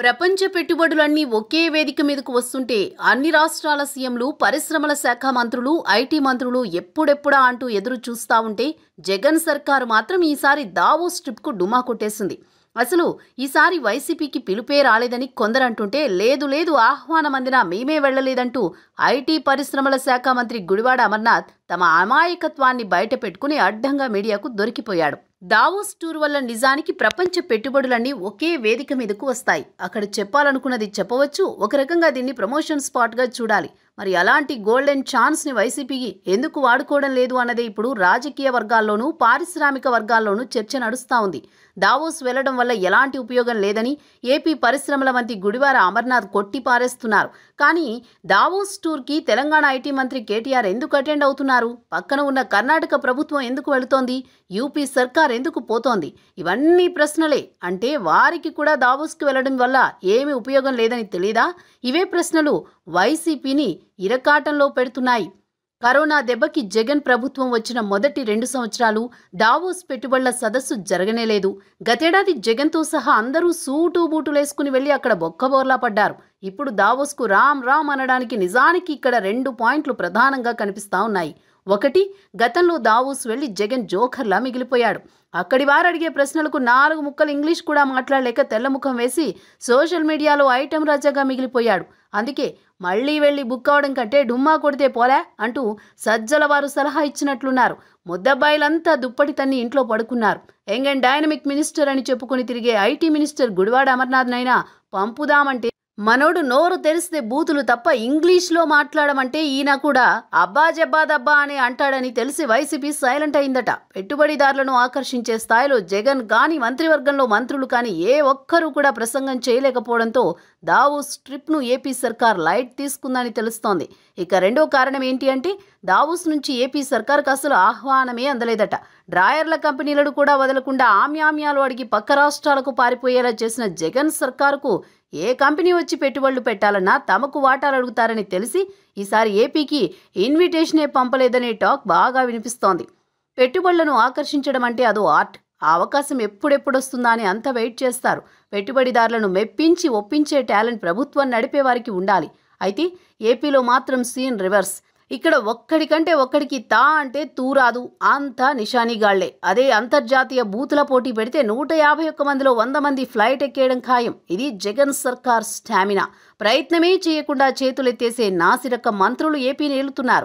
ప్రపంచ పెట్టుబడులన్నీ ఒకే వేదిక మీదకు వస్తుంటే అన్ని రాష్ట్రాల సీఎంలు పరిశ్రమల శాఖ మంత్రులు ఐటీ మంత్రులు ఎప్పుడెప్పుడా అంటూ ఎదురు చూస్తా ఉంటే జగన్ సర్కారు మాత్రం ఈసారి దావోస్ ట్రిప్కు డుమా కొట్టేసింది అసలు ఈసారి వైసీపీకి పిలుపే రాలేదని కొందరంటుంటే లేదు లేదు ఆహ్వానం అందినా మేమే వెళ్లలేదంటూ ఐటీ పరిశ్రమల శాఖ మంత్రి గుడివాడ అమర్నాథ్ తమ అమాయకత్వాన్ని బయట పెట్టుకుని అడ్డంగా మీడియాకు దొరికిపోయాడు దావోస్ టూర్ వల్ల నిజానికి ప్రపంచ పెట్టుబడులన్నీ ఒకే వేదిక మీదకు వస్తాయి అక్కడ చెప్పాలనుకున్నది చెప్పవచ్చు ఒక రకంగా దీన్ని ప్రమోషన్ స్పాట్గా చూడాలి మరి అలాంటి గోల్డెన్ ఛాన్స్ని వైసీపీ ఎందుకు వాడుకోవడం లేదు అన్నదే ఇప్పుడు రాజకీయ వర్గాల్లోనూ పారిశ్రామిక వర్గాల్లోనూ చర్చ నడుస్తూ ఉంది దావోస్ వెళ్లడం వల్ల ఎలాంటి ఉపయోగం లేదని ఏపీ పరిశ్రమల మంత్రి గుడివార అమర్నాథ్ కొట్టి పారేస్తున్నారు కానీ దావోస్ టూర్కి తెలంగాణ ఐటీ మంత్రి కేటీఆర్ ఎందుకు అటెండ్ అవుతున్నారు పక్కన ఉన్న కర్ణాటక ప్రభుత్వం ఎందుకు వెళుతోంది యూపీ సర్కార్ ఎందుకు పోతోంది ఇవన్నీ ప్రశ్నలే అంటే వారికి కూడా దావోస్కి వెళ్లడం వల్ల ఏమి ఉపయోగం లేదని తెలీదా ఇవే ప్రశ్నలు వైసీపీని ఇరకాటంలో పెడుతున్నాయి కరోనా దెబ్బకి జగన్ ప్రభుత్వం వచ్చిన మొదటి రెండు సంవత్సరాలు దావోస్ పెట్టుబడుల సదస్సు జరగనేలేదు గతేడాది జగన్తో సహా అందరూ సూటు బూటులేసుకుని వెళ్ళి అక్కడ బొక్కబోర్లా పడ్డారు ఇప్పుడు దావోస్కు రామ్ రామ్ అనడానికి నిజానికి ఇక్కడ రెండు పాయింట్లు ప్రధానంగా కనిపిస్తా ఉన్నాయి ఒకటి గతంలో దావోస్ వెళ్ళి జగన్ జోకర్లా మిగిలిపోయాడు అక్కడి వారు అడిగే ప్రశ్నలకు నాలుగు ముక్కలు ఇంగ్లీష్ కూడా మాట్లాడలేక తెల్లముఖం వేసి సోషల్ మీడియాలో ఐటెం రాజాగా మిగిలిపోయాడు అందుకే మళ్ళీ వెళ్ళి బుక్ అవడం కంటే డుమ్మా కొడితే పోలే అంటూ సజ్జల వారు సలహా ఇచ్చినట్లున్నారు ముద్దబ్బాయిలంతా దుప్పటి తన్ని ఇంట్లో పడుకున్నారు ఎంగన్ డైనమిక్ మినిస్టర్ అని చెప్పుకుని తిరిగే ఐటీ మినిస్టర్ గుడివాడ అమర్నాథ్నైనా పంపుదామంటే మనోడు నోరు తెరిస్తే బూతులు తప్ప ఇంగ్లీష్లో మాట్లాడమంటే ఈయన కూడా అబ్బా జబ్బా దబ్బా అని అంటాడని తెలిసి వైసీపీ సైలెంట్ అయిందట పెట్టుబడిదారులను ఆకర్షించే స్థాయిలో జగన్ కానీ మంత్రివర్గంలో మంత్రులు కానీ ఏ ఒక్కరూ కూడా ప్రసంగం చేయలేకపోవడంతో దావూస్ ట్రిప్ను ఏపీ సర్కార్ లైట్ తీసుకుందని తెలుస్తోంది ఇక రెండో కారణం ఏంటి అంటే దావోస్ నుంచి ఏపీ సర్కార్కు అసలు ఆహ్వానమే అందలేదట డ్రాయర్ల కంపెనీలను కూడా వదలకుండా ఆమ్యామ్యాలు అడిగి పక్క రాష్ట్రాలకు పారిపోయేలా చేసిన జగన్ సర్కార్కు ఏ కంపెనీ వచ్చి పెట్టుబడులు పెట్టాలన్నా తమకు వాటాలు అడుగుతారని తెలిసి ఈసారి ఏపీకి ఇన్విటేషనే పంపలేదనే టాక్ బాగా వినిపిస్తోంది పెట్టుబడులను ఆకర్షించడం అంటే అదో ఆర్ట్ ఆ అవకాశం ఎప్పుడెప్పుడొస్తుందా అని అంత వెయిట్ చేస్తారు పెట్టుబడిదారులను మెప్పించి ఒప్పించే టాలెంట్ ప్రభుత్వం నడిపే వారికి ఉండాలి అయితే ఏపీలో మాత్రం సీన్ రివర్స్ ఇక్కడ ఒక్కడికంటే ఒక్కడికి తా అంటే తూరాదు అంతా నిషానీగాళ్లే అదే అంతర్జాతీయ బూతుల పోటీ పెడితే నూట యాభై ఒక్క మందిలో వంద మంది ఫ్లైట్ ఎక్కేయడం ఖాయం ఇది జగన్ సర్కార్ స్టామినా ప్రయత్నమే చేయకుండా చేతులెత్తేసే నాసిరక మంత్రులు ఏపీని ఏలుతున్నారు